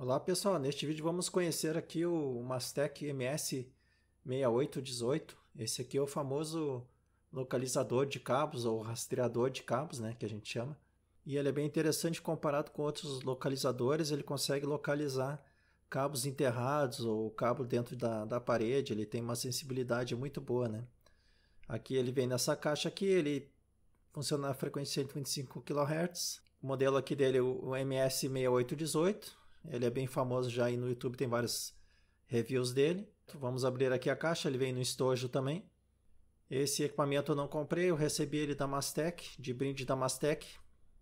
Olá pessoal, neste vídeo vamos conhecer aqui o Mastec MS6818. Esse aqui é o famoso localizador de cabos ou rastreador de cabos, né, que a gente chama. E ele é bem interessante comparado com outros localizadores, ele consegue localizar cabos enterrados ou cabo dentro da, da parede, ele tem uma sensibilidade muito boa, né. Aqui ele vem nessa caixa aqui, ele funciona na frequência 125 kHz. O modelo aqui dele é o MS6818 ele é bem famoso já aí no YouTube, tem vários reviews dele. Vamos abrir aqui a caixa, ele vem no estojo também. Esse equipamento eu não comprei, eu recebi ele da Mastec, de brinde da Mastec,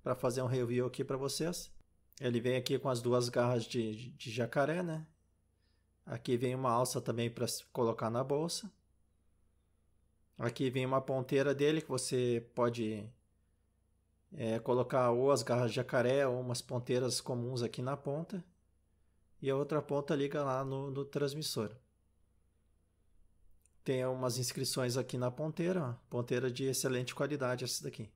para fazer um review aqui para vocês. Ele vem aqui com as duas garras de, de, jacaré, né? Aqui vem uma alça também para colocar na bolsa. Aqui vem uma ponteira dele que você pode é, colocar ou as garras de jacaré ou umas ponteiras comuns aqui na ponta e a outra ponta liga lá no, no transmissor. Tem umas inscrições aqui na ponteira, ó. ponteira de excelente qualidade essa daqui.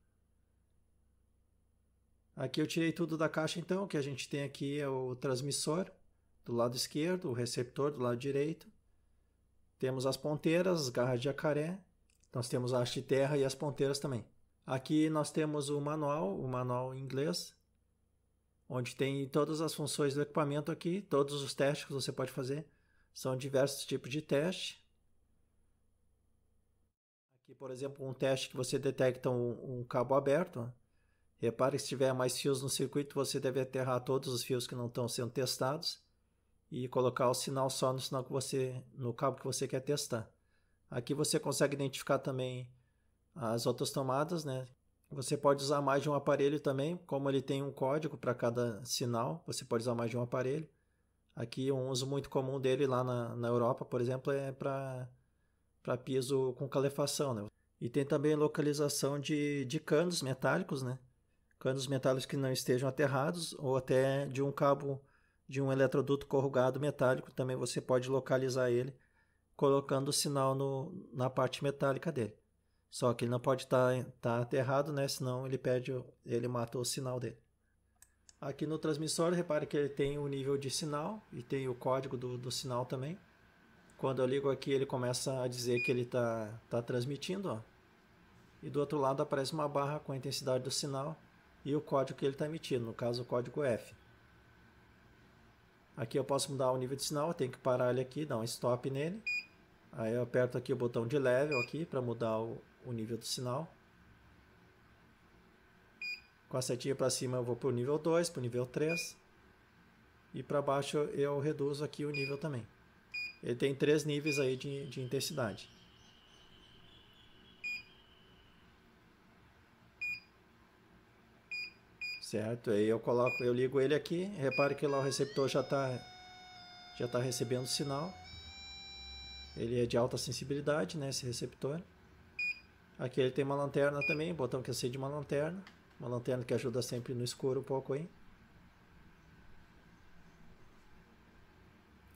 Aqui eu tirei tudo da caixa então, o que a gente tem aqui é o transmissor do lado esquerdo, o receptor do lado direito. Temos as ponteiras, as garras de jacaré, nós temos a haste terra e as ponteiras também. Aqui nós temos o manual, o manual em inglês, onde tem todas as funções do equipamento aqui, todos os testes que você pode fazer. São diversos tipos de teste. Aqui, por exemplo, um teste que você detecta um, um cabo aberto. Repare que se tiver mais fios no circuito, você deve aterrar todos os fios que não estão sendo testados e colocar o sinal só no sinal que você no cabo que você quer testar. Aqui você consegue identificar também as outras tomadas, né? Você pode usar mais de um aparelho também, como ele tem um código para cada sinal, você pode usar mais de um aparelho. Aqui um uso muito comum dele lá na, na Europa, por exemplo, é para piso com calefação. Né? E tem também localização de, de canos metálicos, né? canos metálicos que não estejam aterrados, ou até de um cabo de um eletroduto corrugado metálico, também você pode localizar ele colocando o sinal no, na parte metálica dele. Só que ele não pode estar tá, tá aterrado, né? Senão ele perde, ele mata o sinal dele. Aqui no transmissor, repare que ele tem o nível de sinal e tem o código do, do sinal também. Quando eu ligo aqui, ele começa a dizer que ele está tá transmitindo. Ó. E do outro lado aparece uma barra com a intensidade do sinal e o código que ele está emitindo, no caso o código F. Aqui eu posso mudar o nível de sinal, eu tenho que parar ele aqui, dar um stop nele. Aí eu aperto aqui o botão de level aqui para mudar o, o nível do sinal. Com a setinha para cima eu vou para o nível 2, para o nível 3. E para baixo eu reduzo aqui o nível também. Ele tem três níveis aí de, de intensidade. Certo, aí eu coloco, eu ligo ele aqui, repare que lá o receptor já está já tá recebendo sinal. Ele é de alta sensibilidade, né, esse receptor. Aqui ele tem uma lanterna também, botão que acende uma lanterna. Uma lanterna que ajuda sempre no escuro um pouco aí.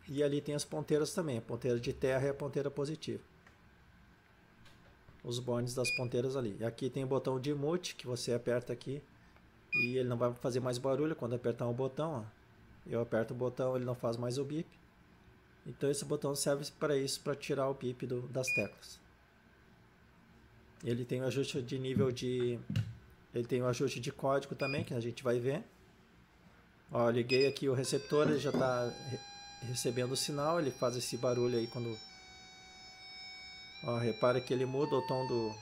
E ali tem as ponteiras também, a ponteira de terra e a ponteira positiva. Os bornes das ponteiras ali. E aqui tem o botão de mute, que você aperta aqui e ele não vai fazer mais barulho quando apertar um botão. Ó. Eu aperto o botão, ele não faz mais o bip. Então esse botão serve para isso, para tirar o bip das teclas. Ele tem o um ajuste de nível de. Ele tem o um ajuste de código também, que a gente vai ver. Ó, liguei aqui o receptor, ele já está re recebendo o sinal, ele faz esse barulho aí quando. Ó, repara que ele muda o tom do.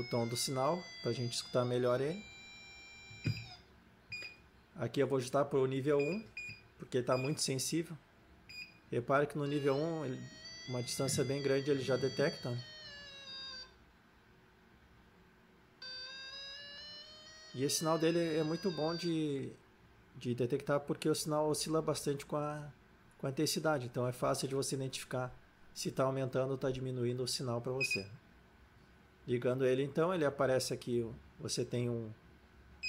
O tom do sinal, para a gente escutar melhor ele. Aqui eu vou ajustar para o nível 1, porque está muito sensível. Repare que no nível 1, ele, uma distância bem grande ele já detecta. Né? E esse sinal dele é muito bom de, de detectar porque o sinal oscila bastante com a, com a intensidade. Então é fácil de você identificar se está aumentando ou está diminuindo o sinal para você. Ligando ele então, ele aparece aqui, você tem um,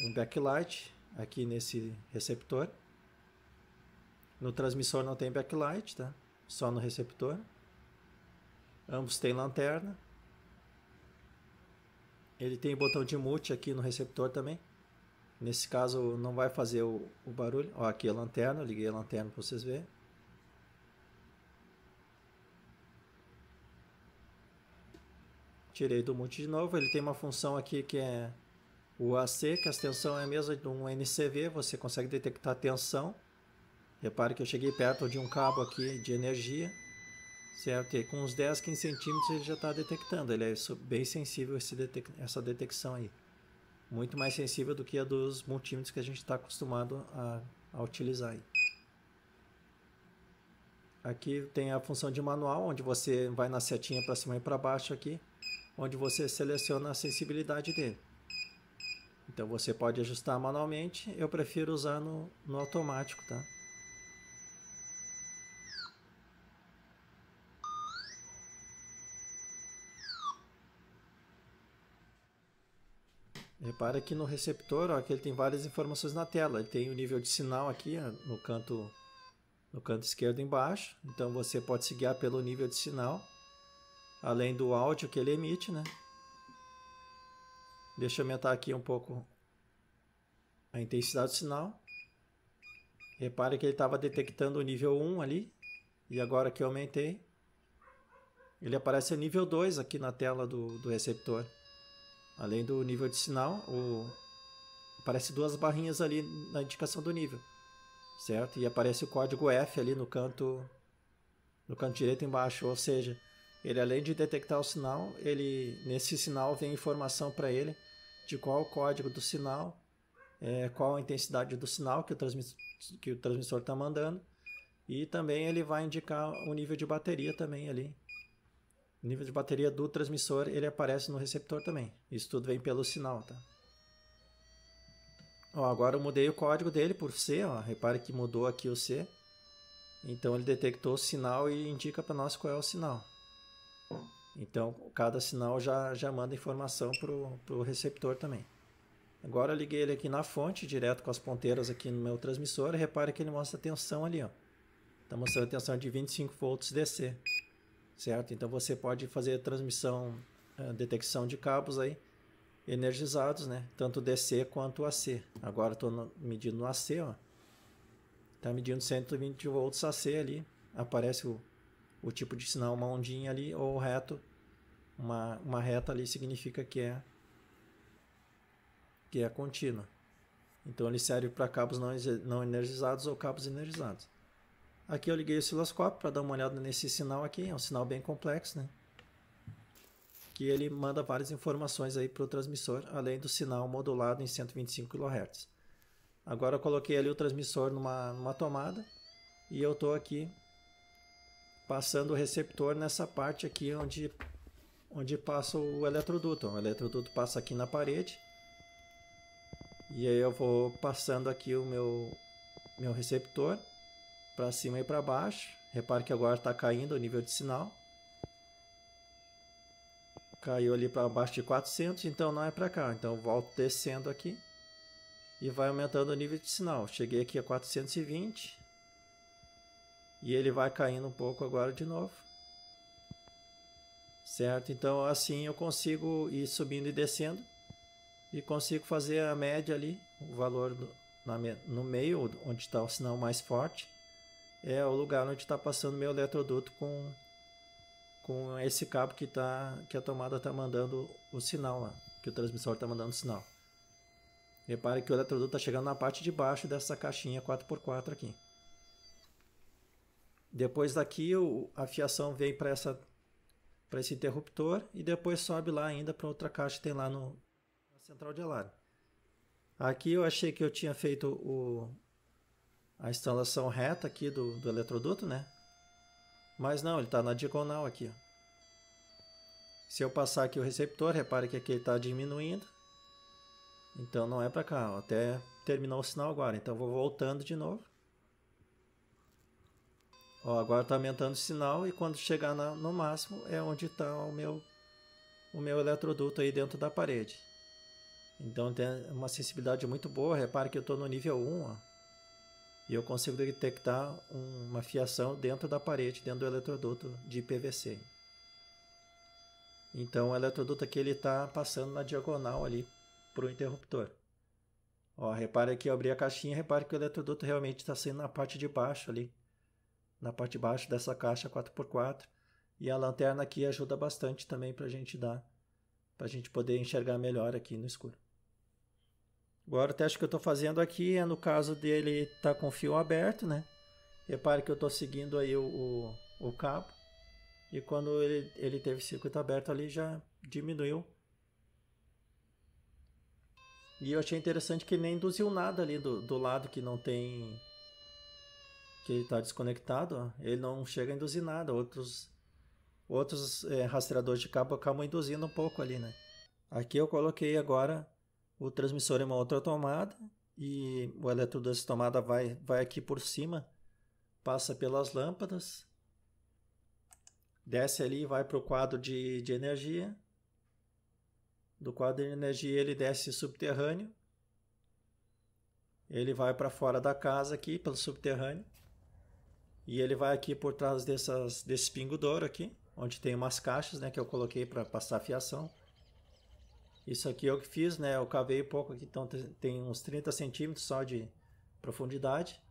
um backlight aqui nesse receptor. No transmissor não tem backlight, tá? Só no receptor. Ambos têm lanterna. Ele tem o botão de mute aqui no receptor também. Nesse caso não vai fazer o, o barulho. Ó, aqui a lanterna, eu liguei a lanterna para vocês verem. Tirei do mute de novo. Ele tem uma função aqui que é o AC, que a tensão é a mesma de um NCV, você consegue detectar a tensão. Repare que eu cheguei perto de um cabo aqui de energia. Certo? E com uns 10, 15 centímetros ele já está detectando. Ele é bem sensível a detec essa detecção aí. Muito mais sensível do que a dos multímetros que a gente está acostumado a, a utilizar aí. Aqui tem a função de manual, onde você vai na setinha para cima e para baixo aqui, onde você seleciona a sensibilidade dele. Então você pode ajustar manualmente, eu prefiro usar no, no automático, tá? Repara que no receptor, ó, ele tem várias informações na tela. Ele tem o nível de sinal aqui no canto no canto esquerdo embaixo. Então você pode se guiar pelo nível de sinal, além do áudio que ele emite, né? Deixa eu aumentar aqui um pouco a intensidade do sinal. Repare que ele estava detectando o nível 1 ali. E agora que eu aumentei, ele aparece nível 2 aqui na tela do, do receptor. Além do nível de sinal, o... aparece duas barrinhas ali na indicação do nível, certo? E aparece o código F ali no canto, no canto direito embaixo, ou seja, ele além de detectar o sinal, ele nesse sinal vem informação para ele de qual o código do sinal, é, qual a intensidade do sinal que o, que o transmissor está mandando, e também ele vai indicar o nível de bateria também ali o nível de bateria do transmissor ele aparece no receptor também. Isso tudo vem pelo sinal, tá? Ó, agora eu mudei o código dele por C, ó. Repare que mudou aqui o C. Então ele detectou o sinal e indica para nós qual é o sinal. Então cada sinal já, já manda informação para o receptor também. Agora eu liguei ele aqui na fonte, direto com as ponteiras aqui no meu transmissor. Repare que ele mostra a tensão ali, ó. Está mostrando a tensão de 25 volts DC certo? Então você pode fazer transmissão, eh, detecção de cabos aí energizados, né? Tanto DC quanto AC. Agora estou medindo no AC, ó. Tá medindo 120 volts AC ali. Aparece o, o tipo de sinal, uma ondinha ali ou reto. Uma, uma reta ali significa que é que é contínua. Então ele serve para cabos não, não energizados ou cabos energizados. Aqui eu liguei o osciloscópio para dar uma olhada nesse sinal aqui, é um sinal bem complexo, né? Que ele manda várias informações aí para o transmissor, além do sinal modulado em 125 kHz. Agora eu coloquei ali o transmissor numa, numa tomada e eu estou aqui passando o receptor nessa parte aqui onde, onde passa o eletroduto. O eletroduto passa aqui na parede e aí eu vou passando aqui o meu, meu receptor para cima e para baixo. Repare que agora está caindo o nível de sinal. Caiu ali para baixo de 400, então não é para cá. Então volto descendo aqui e vai aumentando o nível de sinal. Cheguei aqui a 420 e ele vai caindo um pouco agora de novo. Certo? Então assim eu consigo ir subindo e descendo e consigo fazer a média ali, o valor do, na, no meio, onde está o sinal mais forte é o lugar onde está passando meu eletroduto com, com esse cabo que, tá, que a tomada está mandando o sinal lá, que o transmissor está mandando o sinal. Repare que o eletroduto está chegando na parte de baixo dessa caixinha 4x4 aqui. Depois daqui o, a fiação vem para essa para esse interruptor e depois sobe lá ainda para outra caixa que tem lá no na central de alarme. Aqui eu achei que eu tinha feito o, a instalação reta aqui do, do eletroduto, né? Mas não, ele está na diagonal aqui. Ó. Se eu passar aqui o receptor, repare que aqui ele está diminuindo. Então não é para cá, ó, até terminar o sinal agora. Então vou voltando de novo. Ó, agora está aumentando o sinal e quando chegar na, no máximo é onde está o meu, o meu eletroduto aí dentro da parede. Então tem uma sensibilidade muito boa. Repare que eu estou no nível 1, ó e eu consigo detectar uma fiação dentro da parede, dentro do eletroduto de PVC. Então o eletroduto aqui ele está passando na diagonal ali para o interruptor. Ó, repare aqui, eu abri a caixinha, repare que o eletroduto realmente está saindo na parte de baixo ali, na parte de baixo dessa caixa 4x4. E a lanterna aqui ajuda bastante também para a gente dar, para a gente poder enxergar melhor aqui no escuro. Agora o teste que eu estou fazendo aqui é no caso dele estar tá com o fio aberto, né? Repare que eu estou seguindo aí o, o, o, cabo. E quando ele, ele teve circuito aberto ali, já diminuiu. E eu achei interessante que ele nem induziu nada ali do, do lado que não tem... Que ele está desconectado, ó. ele não chega a induzir nada. Outros, outros é, rastreadores de cabo acabam induzindo um pouco ali, né? Aqui eu coloquei agora o transmissor é uma outra tomada e o eletrodo dessa tomada vai, vai aqui por cima, passa pelas lâmpadas, desce ali e vai para o quadro de, de energia. Do quadro de energia ele desce subterrâneo. Ele vai para fora da casa aqui, pelo subterrâneo. E ele vai aqui por trás dessas, desse pingo d'ouro aqui, onde tem umas caixas né, que eu coloquei para passar fiação. Isso aqui é o que fiz, né? Eu cavei pouco aqui, então tem uns 30 centímetros só de profundidade.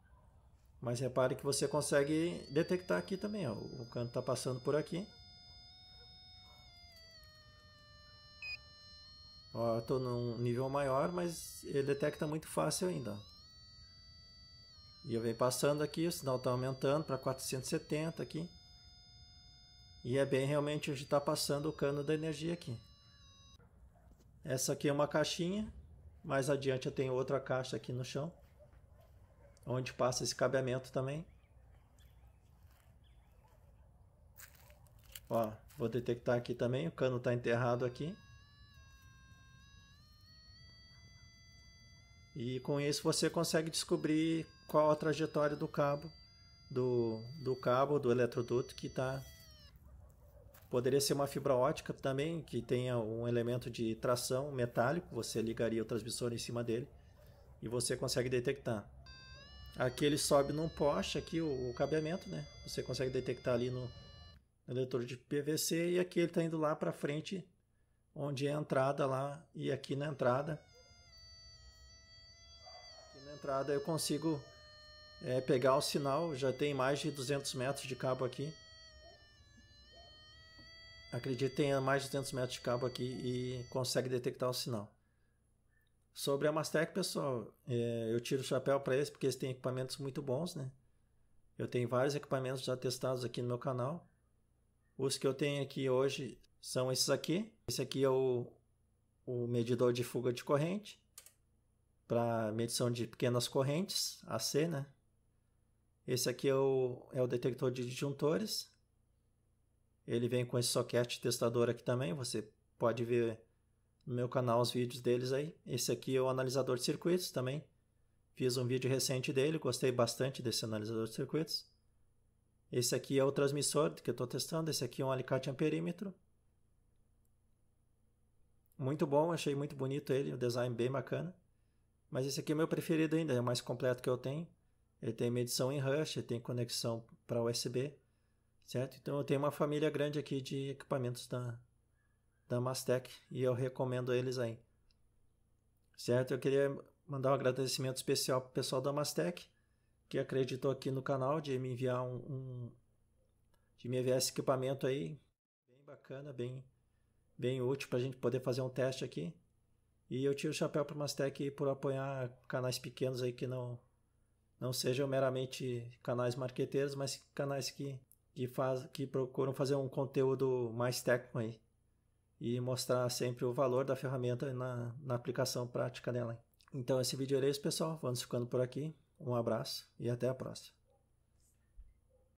Mas repare que você consegue detectar aqui também, ó. O canto está passando por aqui. Ó, estou num nível maior, mas ele detecta muito fácil ainda. E eu venho passando aqui, o sinal está aumentando para 470 aqui. E é bem realmente onde está passando o cano da energia aqui. Essa aqui é uma caixinha. Mais adiante eu tenho outra caixa aqui no chão. Onde passa esse cabeamento também. Ó, vou detectar aqui também. O cano está enterrado aqui. E com isso você consegue descobrir qual a trajetória do cabo, do, do cabo, do eletroduto que está Poderia ser uma fibra ótica também, que tenha um elemento de tração metálico, você ligaria o transmissor em cima dele e você consegue detectar. Aqui ele sobe num poste, aqui o, o cabeamento, né? Você consegue detectar ali no, no leitor de PVC e aqui ele está indo lá para frente, onde é a entrada lá e aqui na entrada. Aqui na entrada eu consigo é, pegar o sinal, já tem mais de 200 metros de cabo aqui que tenha mais de 200 metros de cabo aqui e consegue detectar o sinal. Sobre a Mastec, pessoal, é, eu tiro o chapéu para eles porque eles têm equipamentos muito bons, né? Eu tenho vários equipamentos já testados aqui no meu canal. Os que eu tenho aqui hoje são esses aqui. Esse aqui é o, o medidor de fuga de corrente para medição de pequenas correntes, AC, né? Esse aqui é o, é o detector de disjuntores. Ele vem com esse soquete testador aqui também, você pode ver no meu canal os vídeos deles aí. Esse aqui é o analisador de circuitos também. Fiz um vídeo recente dele, gostei bastante desse analisador de circuitos. Esse aqui é o transmissor que eu estou testando, esse aqui é um alicate amperímetro. Muito bom, achei muito bonito ele, o design bem bacana. Mas esse aqui é o meu preferido ainda, é o mais completo que eu tenho. Ele tem medição em rush, ele tem conexão para USB, Certo? Então eu tenho uma família grande aqui de equipamentos da, da Mastec e eu recomendo eles aí. Certo? Eu queria mandar um agradecimento especial para o pessoal da Mastec que acreditou aqui no canal de me enviar um, um de me enviar esse equipamento aí bem bacana, bem bem útil para a gente poder fazer um teste aqui. E eu tiro o chapéu para Mastec por apoiar canais pequenos aí que não não sejam meramente canais marqueteiros, mas canais que que, faz, que procuram fazer um conteúdo mais técnico aí e mostrar sempre o valor da ferramenta na, na aplicação prática dela. Então esse vídeo era isso pessoal. Vamos ficando por aqui. Um abraço e até a próxima.